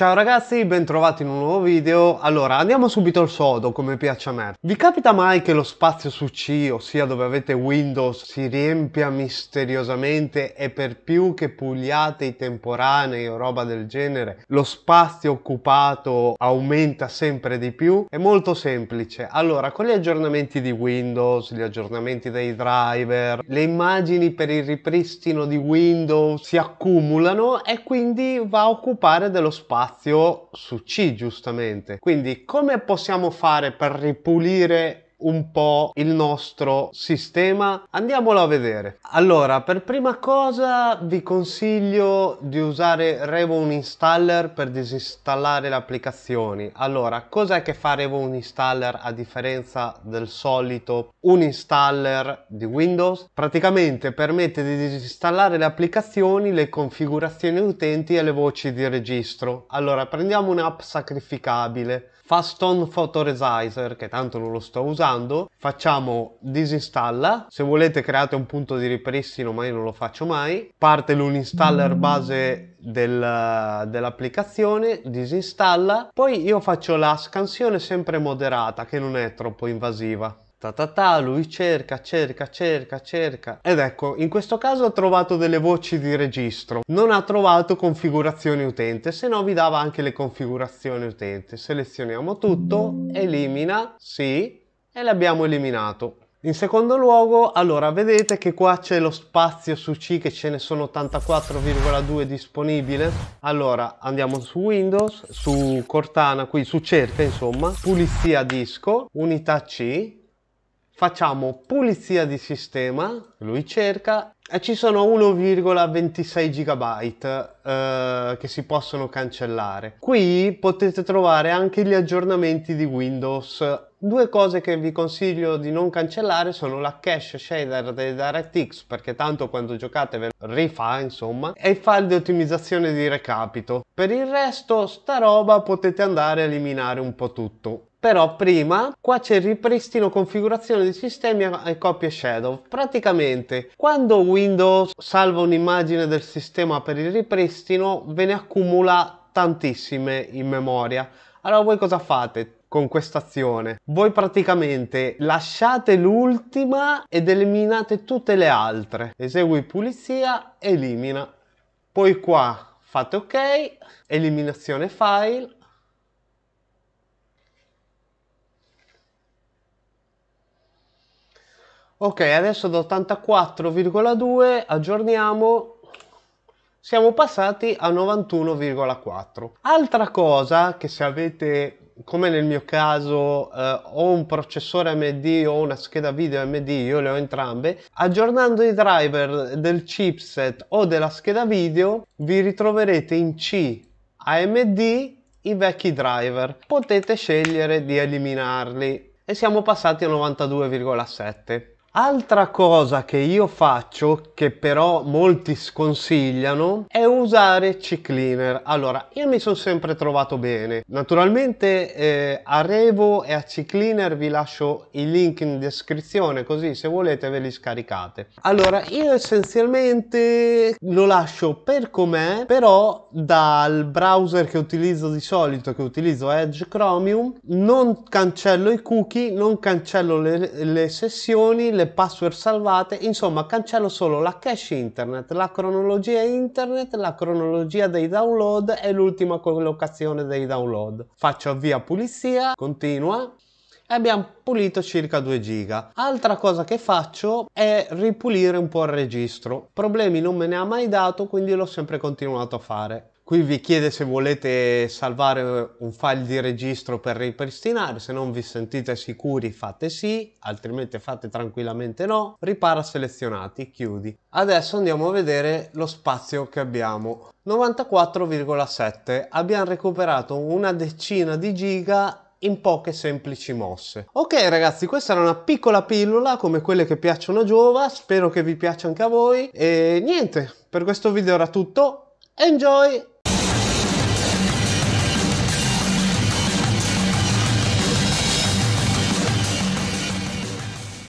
Ciao ragazzi, bentrovati in un nuovo video. Allora, andiamo subito al sodo, come piace a me. Vi capita mai che lo spazio su C, ossia dove avete Windows, si riempia misteriosamente e per più che pugliate i temporanei o roba del genere, lo spazio occupato aumenta sempre di più? È molto semplice. Allora, con gli aggiornamenti di Windows, gli aggiornamenti dei driver, le immagini per il ripristino di Windows si accumulano e quindi va a occupare dello spazio spazio su C giustamente. Quindi come possiamo fare per ripulire un po' il nostro sistema. Andiamolo a vedere. Allora, per prima cosa vi consiglio di usare Revon Installer per disinstallare le applicazioni. Allora, cos'è che fa Revon Installer a differenza del solito un installer di Windows? Praticamente permette di disinstallare le applicazioni, le configurazioni utenti e le voci di registro. Allora, prendiamo un'app sacrificabile, Faston Photo Resizer, che tanto non lo sto usando installando facciamo disinstalla se volete create un punto di ripristino ma io non lo faccio mai parte l'uninstaller base del, dell'applicazione disinstalla poi io faccio la scansione sempre moderata che non è troppo invasiva Ta, ta, ta, lui cerca, cerca, cerca, cerca. Ed ecco, in questo caso ha trovato delle voci di registro. Non ha trovato configurazione utente, se no vi dava anche le configurazioni utente. Selezioniamo tutto, elimina, sì, e l'abbiamo eliminato. In secondo luogo, allora, vedete che qua c'è lo spazio su C che ce ne sono 84,2 disponibile. Allora, andiamo su Windows, su Cortana, qui su cerca, insomma, pulizia disco, unità C, facciamo pulizia di sistema, lui cerca e eh, ci sono 1,26 GB eh, che si possono cancellare. Qui potete trovare anche gli aggiornamenti di Windows. Due cose che vi consiglio di non cancellare sono la cache shader dei DirectX perché tanto quando giocate ve lo rifà insomma e il file di ottimizzazione di recapito. Per il resto sta roba potete andare a eliminare un po' tutto. Però prima qua c'è il ripristino configurazione di sistemi e copie shadow. Praticamente quando Windows salva un'immagine del sistema per il ripristino ve ne accumula tantissime in memoria. Allora voi cosa fate? con questa azione. Voi praticamente lasciate l'ultima ed eliminate tutte le altre. Esegui pulizia, elimina. Poi qua fate ok, eliminazione file Ok, adesso da 84,2 aggiorniamo siamo passati a 91,4. Altra cosa che se avete, come nel mio caso, eh, ho un processore AMD o una scheda video AMD, io le ho entrambe, aggiornando i driver del chipset o della scheda video, vi ritroverete in C AMD i vecchi driver. Potete scegliere di eliminarli e siamo passati a 92,7. Altra cosa che io faccio, che però molti sconsigliano, è usare C-Cleaner. Allora, io mi sono sempre trovato bene. Naturalmente eh, a Revo e a C-Cleaner vi lascio i link in descrizione, così se volete ve li scaricate. Allora, io essenzialmente lo lascio per com'è, però dal browser che utilizzo di solito, che utilizzo Edge Chromium, non cancello i cookie, non cancello le, le sessioni, le password salvate, insomma cancello solo la cache internet, la cronologia internet, la cronologia dei download e l'ultima collocazione dei download. Faccio avvia pulizia, continua e abbiamo pulito circa 2 giga. Altra cosa che faccio è ripulire un po' il registro. Problemi non me ne ha mai dato, quindi l'ho sempre continuato a fare. Qui vi chiede se volete salvare un file di registro per ripristinare, se non vi sentite sicuri fate sì, altrimenti fate tranquillamente no, ripara selezionati, chiudi. Adesso andiamo a vedere lo spazio che abbiamo. 94,7, abbiamo recuperato una decina di giga in poche semplici mosse. Ok ragazzi, questa era una piccola pillola come quelle che piacciono a Giova, spero che vi piaccia anche a voi e niente, per questo video era tutto, enjoy!